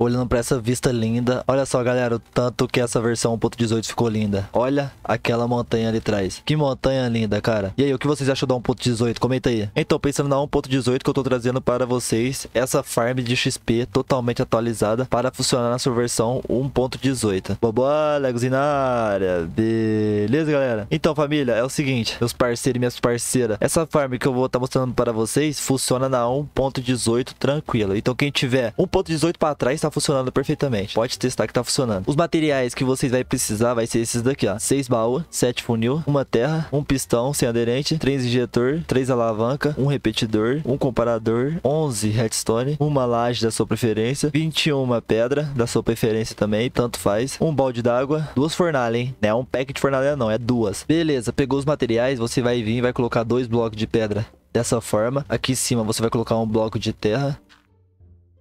olhando para essa vista linda. Olha só, galera, o tanto que essa versão 1.18 ficou linda. Olha aquela montanha ali atrás. Que montanha linda, cara. E aí, o que vocês acham da 1.18? Comenta aí. Então, pensando na 1.18 que eu tô trazendo para vocês, essa farm de XP totalmente atualizada para funcionar na sua versão 1.18. Bobó, legozinho na área. Beleza, galera? Então, família, é o seguinte, meus parceiros e minhas parceiras, essa farm que eu vou estar tá mostrando para vocês funciona na 1.18 tranquilo. Então, quem tiver 1.18 para trás, tá Tá funcionando perfeitamente. Pode testar que tá funcionando. Os materiais que vocês vão precisar vai ser esses daqui, ó. 6 baús, 7 funil, uma terra, um pistão sem aderente, 3 injetor, 3 alavanca, um repetidor, um comparador, 11 redstone, uma laje da sua preferência, 21 pedra da sua preferência também, tanto faz, um balde d'água, duas fornalhas, hein? Não é um pack de fornalha não, é duas. Beleza, pegou os materiais, você vai vir e vai colocar dois blocos de pedra dessa forma. Aqui em cima você vai colocar um bloco de terra.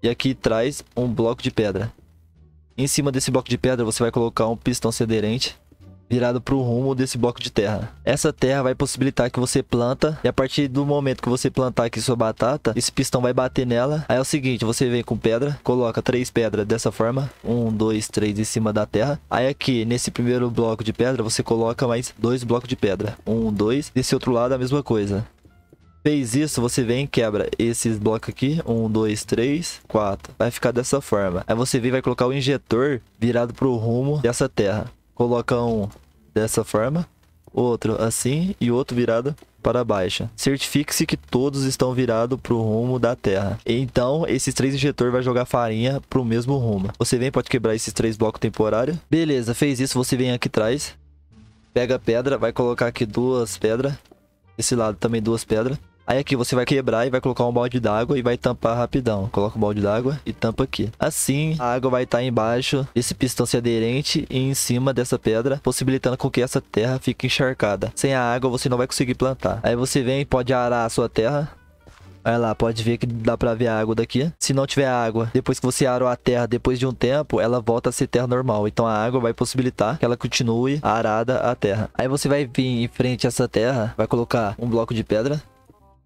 E aqui traz um bloco de pedra. Em cima desse bloco de pedra você vai colocar um pistão cederente virado para o rumo desse bloco de terra. Essa terra vai possibilitar que você planta e a partir do momento que você plantar aqui sua batata, esse pistão vai bater nela. Aí é o seguinte, você vem com pedra, coloca três pedras dessa forma, um, dois, três em cima da terra. Aí aqui nesse primeiro bloco de pedra você coloca mais dois blocos de pedra, um, dois. Desse outro lado a mesma coisa. Fez isso, você vem e quebra esses blocos aqui. Um, dois, três, quatro. Vai ficar dessa forma. Aí você vem vai colocar o injetor virado pro rumo dessa terra. Coloca um dessa forma. Outro assim e outro virado para baixo. Certifique-se que todos estão virados pro rumo da Terra. Então, esses três injetores vai jogar farinha pro mesmo rumo. Você vem, pode quebrar esses três blocos temporários. Beleza, fez isso, você vem aqui atrás. Pega a pedra, vai colocar aqui duas pedras. Esse lado também duas pedras. Aí aqui você vai quebrar e vai colocar um balde d'água e vai tampar rapidão. Coloca o balde d'água e tampa aqui. Assim, a água vai estar tá embaixo desse pistão se aderente e em cima dessa pedra, possibilitando com que essa terra fique encharcada. Sem a água você não vai conseguir plantar. Aí você vem e pode arar a sua terra, Olha lá, pode ver que dá pra ver a água daqui. Se não tiver água, depois que você arou a terra, depois de um tempo, ela volta a ser terra normal. Então a água vai possibilitar que ela continue arada a terra. Aí você vai vir em frente a essa terra, vai colocar um bloco de pedra.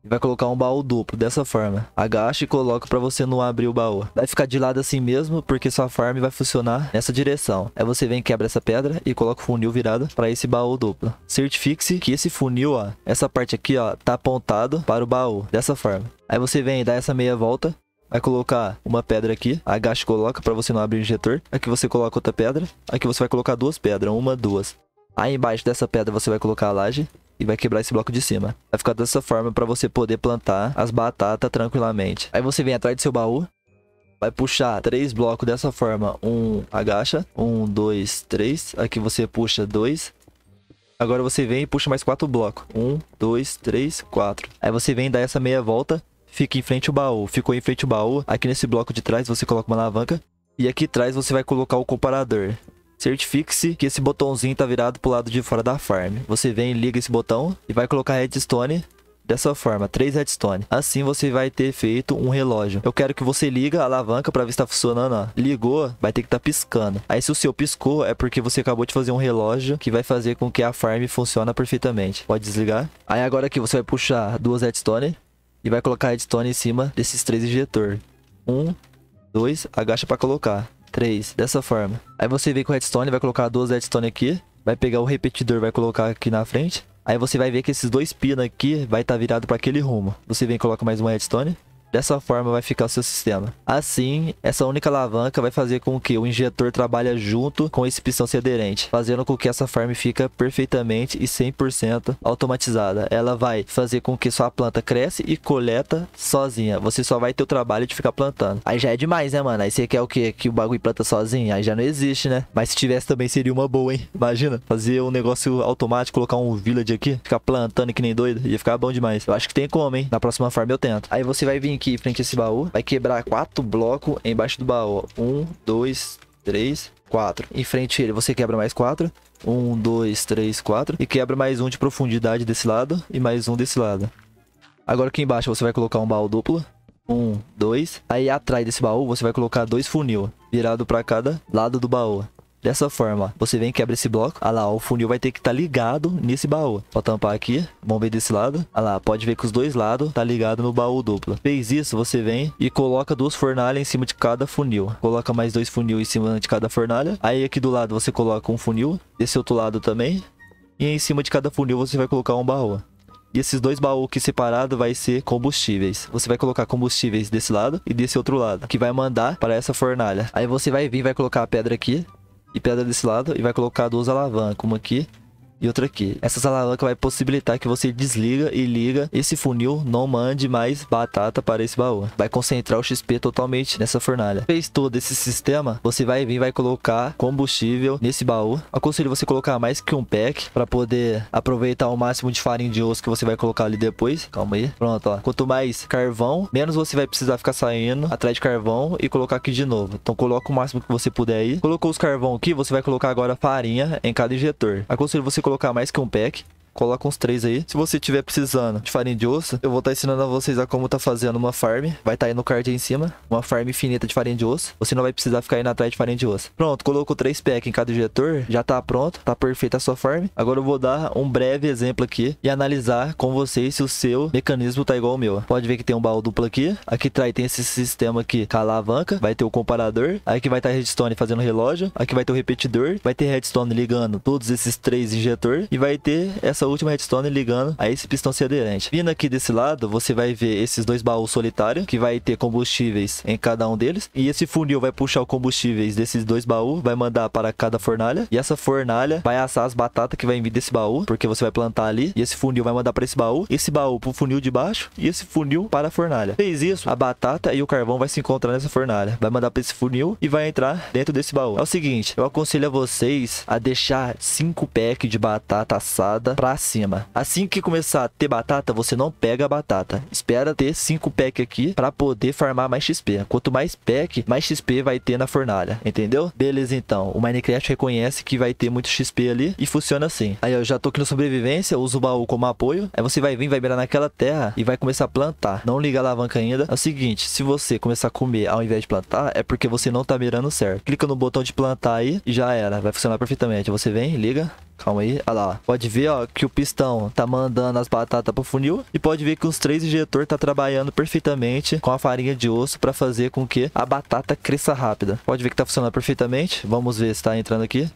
E vai colocar um baú duplo, dessa forma. Agacha e coloca pra você não abrir o baú. Vai ficar de lado assim mesmo, porque sua farm vai funcionar nessa direção. Aí você vem, quebra essa pedra e coloca o funil virado pra esse baú duplo. Certifique-se que esse funil, ó, essa parte aqui, ó, tá apontado para o baú, dessa forma. Aí você vem e dá essa meia volta Vai colocar uma pedra aqui, agacha e coloca para você não abrir o injetor. Aqui você coloca outra pedra, aqui você vai colocar duas pedras, uma, duas. Aí embaixo dessa pedra você vai colocar a laje e vai quebrar esse bloco de cima. Vai ficar dessa forma para você poder plantar as batatas tranquilamente. Aí você vem atrás do seu baú, vai puxar três blocos dessa forma. Um agacha, um, dois, três. Aqui você puxa dois. Agora você vem e puxa mais quatro blocos. Um, dois, três, quatro. Aí você vem dar dá essa meia volta, fica em frente ao baú. Ficou em frente ao baú, aqui nesse bloco de trás você coloca uma alavanca. E aqui atrás você vai colocar o comparador certifique-se que esse botãozinho tá virado pro lado de fora da farm. Você vem, liga esse botão e vai colocar redstone dessa forma, 3 redstone. Assim você vai ter feito um relógio. Eu quero que você liga a alavanca para ver se tá funcionando, ó. Ligou, vai ter que estar tá piscando. Aí se o seu piscou, é porque você acabou de fazer um relógio que vai fazer com que a farm funcione perfeitamente. Pode desligar. Aí agora aqui você vai puxar duas redstone e vai colocar redstone em cima desses três injetor. Um, dois, agacha para colocar. 3, dessa forma. Aí você vem com o redstone, vai colocar duas redstone aqui, vai pegar o repetidor, vai colocar aqui na frente. Aí você vai ver que esses dois pinos aqui vai estar tá virado para aquele rumo. Você vem e coloca mais uma redstone. Dessa forma vai ficar o seu sistema. Assim, essa única alavanca vai fazer com que o injetor trabalhe junto com esse pistão se aderente, fazendo com que essa farm fica perfeitamente e 100% automatizada. Ela vai fazer com que sua planta cresce e coleta sozinha. Você só vai ter o trabalho de ficar plantando. Aí já é demais, né, mano? Aí você quer o quê? Que o bagulho planta sozinho? Aí já não existe, né? Mas se tivesse também seria uma boa, hein? Imagina, fazer um negócio automático, colocar um village aqui, ficar plantando que nem doido, ia ficar bom demais. Eu acho que tem como, hein? Na próxima farm eu tento. Aí você vai vir aqui em frente a esse baú. Vai quebrar quatro blocos embaixo do baú. Um, dois, três, quatro. Em frente a ele, você quebra mais quatro. Um, dois, três, quatro. E quebra mais um de profundidade desse lado e mais um desse lado. Agora aqui embaixo você vai colocar um baú duplo. Um, dois. Aí atrás desse baú você vai colocar dois funil. Virado para cada lado do baú dessa forma. Você vem quebra esse bloco. Olha ah lá, o funil vai ter que estar tá ligado nesse baú. Vou tampar aqui. Vamos ver desse lado. Olha ah lá, pode ver que os dois lados tá ligado no baú duplo. Fez isso, você vem e coloca duas fornalhas em cima de cada funil. Coloca mais dois funil em cima de cada fornalha. Aí aqui do lado você coloca um funil. Desse outro lado também. E em cima de cada funil você vai colocar um baú. E esses dois baús aqui separados vai ser combustíveis. Você vai colocar combustíveis desse lado e desse outro lado, que vai mandar para essa fornalha. Aí você vai vir, vai colocar a pedra aqui e pedra desse lado e vai colocar duas alavancas, uma aqui e outra aqui. Essas alavancas vai possibilitar que você desliga e liga esse funil, não mande mais batata para esse baú. Vai concentrar o XP totalmente nessa fornalha. Fez todo esse sistema, você vai vir vai colocar combustível nesse baú. Aconselho você colocar mais que um pack para poder aproveitar o máximo de farinha de osso que você vai colocar ali depois. Calma aí. Pronto, ó. Quanto mais carvão, menos você vai precisar ficar saindo atrás de carvão e colocar aqui de novo. Então coloca o máximo que você puder aí. Colocou os carvão aqui, você vai colocar agora farinha em cada injetor. Aconselho você colocar colocar mais que um pack coloca uns três aí. Se você tiver precisando de farinha de osso, eu vou estar tá ensinando a vocês a como tá fazendo uma farm. Vai estar tá aí no card aí em cima. Uma farm infinita de farinha de osso. Você não vai precisar ficar indo atrás de farinha de osso. Pronto, colocou três packs em cada injetor. Já tá pronto. Tá perfeita a sua farm. Agora eu vou dar um breve exemplo aqui e analisar com vocês se o seu mecanismo tá igual ao meu. Pode ver que tem um baú duplo aqui. Aqui atrás tem esse sistema aqui com a alavanca. Vai ter o comparador. Aqui vai estar tá redstone fazendo relógio. Aqui vai ter o repetidor. Vai ter redstone ligando todos esses três injetores. E vai ter essa essa última redstone ligando a esse pistão C aderente. Vindo aqui desse lado, você vai ver esses dois baús solitários, que vai ter combustíveis em cada um deles. E esse funil vai puxar o combustíveis desses dois baús, vai mandar para cada fornalha. E essa fornalha vai assar as batatas que vai vir desse baú, porque você vai plantar ali. E esse funil vai mandar para esse baú, esse baú para o funil de baixo e esse funil para a fornalha. Fez isso, a batata e o carvão vai se encontrar nessa fornalha. Vai mandar para esse funil e vai entrar dentro desse baú. É o seguinte, eu aconselho a vocês a deixar 5 packs de batata assada para acima. Assim que começar a ter batata, você não pega a batata. Espera ter 5 pack aqui para poder farmar mais XP. Quanto mais pack, mais XP vai ter na fornalha, entendeu? Beleza, então. O Minecraft reconhece que vai ter muito XP ali e funciona assim. Aí eu já tô aqui no sobrevivência, uso o baú como apoio. Aí você vai vir, vai mirar naquela terra e vai começar a plantar. Não liga a alavanca ainda. É o seguinte, se você começar a comer ao invés de plantar, é porque você não tá mirando certo. Clica no botão de plantar aí e já era. Vai funcionar perfeitamente. Você vem, liga. Calma aí. Olha lá. Pode ver, ó, que que o pistão tá mandando as batatas pro funil e pode ver que os três injetores tá trabalhando perfeitamente com a farinha de osso para fazer com que a batata cresça rápida. Pode ver que tá funcionando perfeitamente. Vamos ver se tá entrando aqui.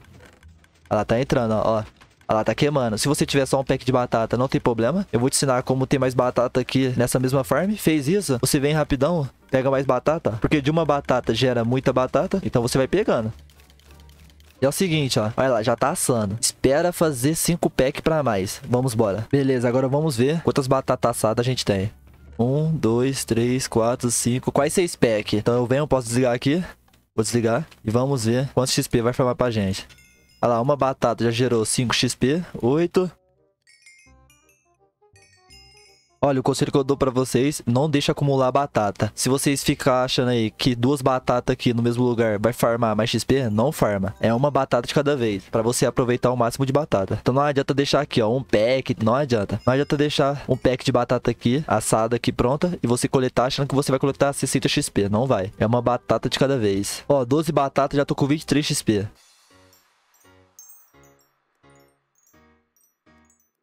Ela tá entrando, ó. Ela tá queimando. Se você tiver só um pack de batata, não tem problema. Eu vou te ensinar como ter mais batata aqui nessa mesma farm. Fez isso? Você vem rapidão, pega mais batata. Porque de uma batata gera muita batata. Então você vai pegando. E é o seguinte, ó. Olha lá, já tá assando. Espera fazer 5 packs pra mais. Vamos embora. Beleza, agora vamos ver quantas batatas assadas a gente tem. 1, 2, 3, 4, 5. Quais 6 packs? Então eu venho, posso desligar aqui. Vou desligar. E vamos ver quantos XP vai formar pra gente. Olha lá, uma batata já gerou 5 XP. 8. Olha, o conselho que eu dou pra vocês, não deixa acumular batata. Se vocês ficar achando aí que duas batatas aqui no mesmo lugar vai farmar mais XP, não farma. É uma batata de cada vez, pra você aproveitar o máximo de batata. Então não adianta deixar aqui, ó, um pack, não adianta. Não adianta deixar um pack de batata aqui, assada aqui pronta, e você coletar achando que você vai coletar 60 XP. Não vai. É uma batata de cada vez. Ó, 12 batatas, já tô com 23 XP.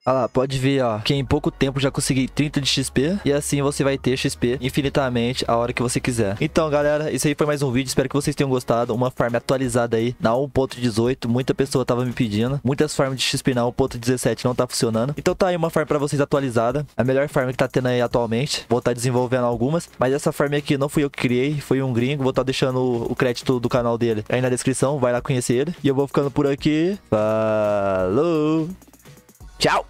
Olha ah lá, pode ver, ó, que em pouco tempo já consegui 30 de XP e assim você vai ter XP infinitamente a hora que você quiser. Então, galera, isso aí foi mais um vídeo, espero que vocês tenham gostado, uma farm atualizada aí na 1.18, muita pessoa tava me pedindo, muitas farms de XP na 1.17 não tá funcionando. Então tá aí uma farm pra vocês atualizada, a melhor farm que tá tendo aí atualmente, vou estar tá desenvolvendo algumas, mas essa farm aqui não fui eu que criei, foi um gringo, vou estar tá deixando o crédito do canal dele aí na descrição, vai lá conhecer ele. E eu vou ficando por aqui, falou, tchau!